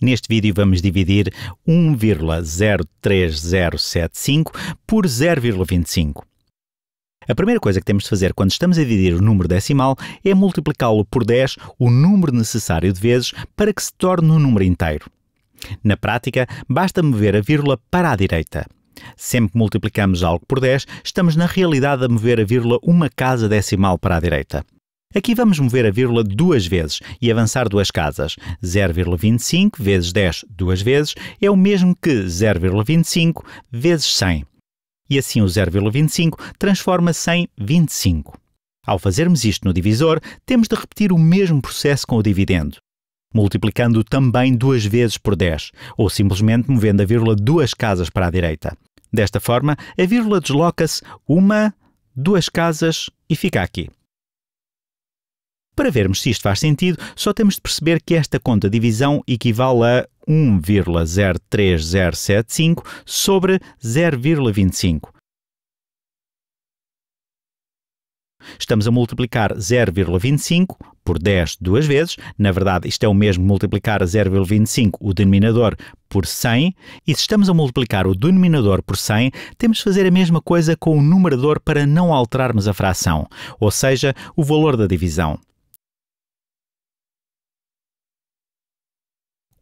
Neste vídeo vamos dividir 1,03075 por 0,25. A primeira coisa que temos de fazer quando estamos a dividir o número decimal é multiplicá-lo por 10, o número necessário de vezes, para que se torne um número inteiro. Na prática, basta mover a vírgula para a direita. Sempre que multiplicamos algo por 10, estamos na realidade a mover a vírgula uma casa decimal para a direita. Aqui vamos mover a vírgula duas vezes e avançar duas casas. 0,25 vezes 10 duas vezes é o mesmo que 0,25 vezes 100. E assim o 0,25 transforma-se em 25. Ao fazermos isto no divisor, temos de repetir o mesmo processo com o dividendo multiplicando também duas vezes por 10, ou simplesmente movendo a vírgula duas casas para a direita. Desta forma, a vírgula desloca-se uma, duas casas e fica aqui. Para vermos se isto faz sentido, só temos de perceber que esta conta divisão equivale a 1,03075 sobre 0,25. Estamos a multiplicar 0,25 por 10 duas vezes. Na verdade, isto é o mesmo multiplicar 0,25 o denominador por 100. E se estamos a multiplicar o denominador por 100, temos de fazer a mesma coisa com o numerador para não alterarmos a fração, ou seja, o valor da divisão.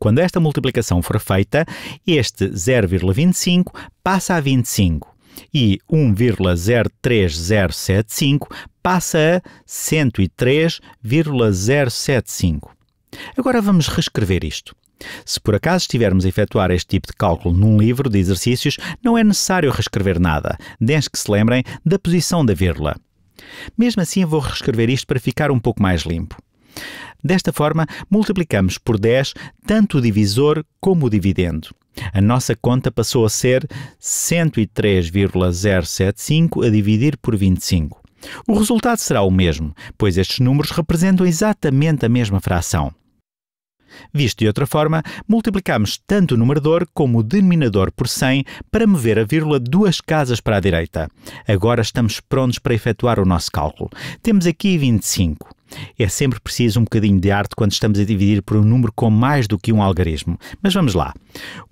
Quando esta multiplicação for feita, este 0,25 passa a 25 e 1,03075 passa a 103,075. Agora vamos reescrever isto. Se por acaso estivermos a efetuar este tipo de cálculo num livro de exercícios, não é necessário reescrever nada, desde que se lembrem da posição da vírgula. Mesmo assim, vou reescrever isto para ficar um pouco mais limpo. Desta forma, multiplicamos por 10 tanto o divisor como o dividendo. A nossa conta passou a ser 103,075 a dividir por 25. O resultado será o mesmo, pois estes números representam exatamente a mesma fração. Visto de outra forma, multiplicamos tanto o numerador como o denominador por 100 para mover a vírgula duas casas para a direita. Agora estamos prontos para efetuar o nosso cálculo. Temos aqui 25. É sempre preciso um bocadinho de arte quando estamos a dividir por um número com mais do que um algarismo. Mas vamos lá.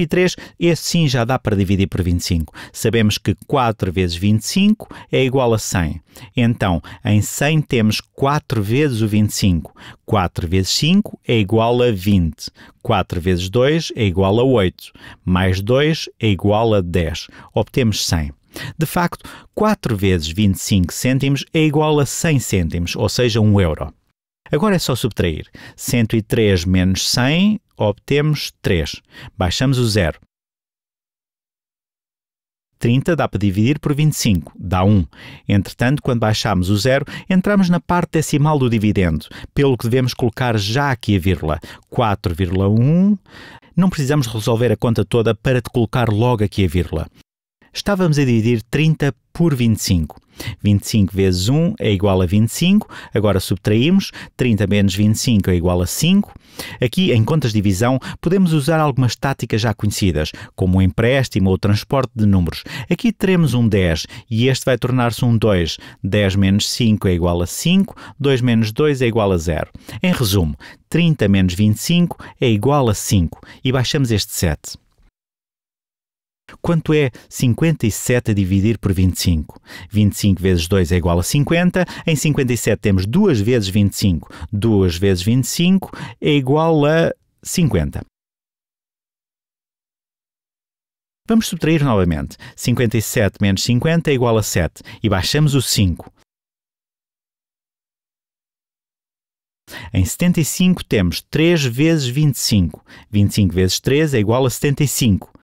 O 3, esse sim já dá para dividir por 25. Sabemos que 4 vezes 25 é igual a 100. Então, em 100 temos 4 vezes o 25. 4 vezes 5 é igual a 20. 4 vezes 2 é igual a 8. Mais 2 é igual a 10. Obtemos 100. De facto, 4 vezes 25 cêntimos é igual a 100 cêntimos, ou seja, 1 euro. Agora é só subtrair. 103 menos 100, obtemos 3. Baixamos o zero. 30 dá para dividir por 25, dá 1. Entretanto, quando baixamos o zero, entramos na parte decimal do dividendo, pelo que devemos colocar já aqui a vírgula. 4,1. Não precisamos resolver a conta toda para te colocar logo aqui a vírgula estávamos a dividir 30 por 25. 25 vezes 1 é igual a 25, agora subtraímos, 30 menos 25 é igual a 5. Aqui, em contas de divisão, podemos usar algumas táticas já conhecidas, como o empréstimo ou o transporte de números. Aqui teremos um 10 e este vai tornar-se um 2. 10 menos 5 é igual a 5, 2 menos 2 é igual a 0. Em resumo, 30 menos 25 é igual a 5 e baixamos este 7. Quanto é 57 a dividir por 25? 25 vezes 2 é igual a 50. Em 57 temos 2 vezes 25. 2 vezes 25 é igual a 50. Vamos subtrair novamente. 57 menos 50 é igual a 7 e baixamos o 5. Em 75 temos 3 vezes 25. 25 vezes 3 é igual a 75.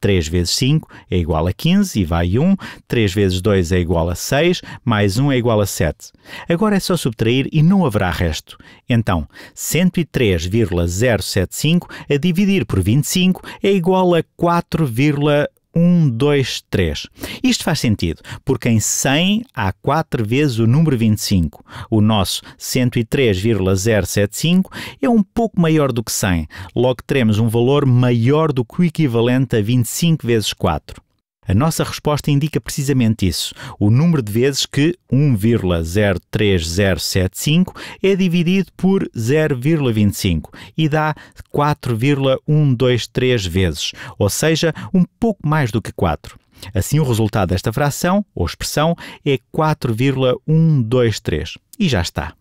3 vezes 5 é igual a 15 e vai 1, 3 vezes 2 é igual a 6, mais 1 é igual a 7. Agora é só subtrair e não haverá resto. Então, 103,075 a dividir por 25 é igual a 4,075. 1, 2, 3. Isto faz sentido, porque em 100 há 4 vezes o número 25. O nosso 103,075 é um pouco maior do que 100, logo teremos um valor maior do que o equivalente a 25 vezes 4. A nossa resposta indica precisamente isso: o número de vezes que 1,03075 é dividido por 0,25 e dá 4,123 vezes, ou seja, um pouco mais do que 4. Assim, o resultado desta fração, ou expressão, é 4,123. E já está.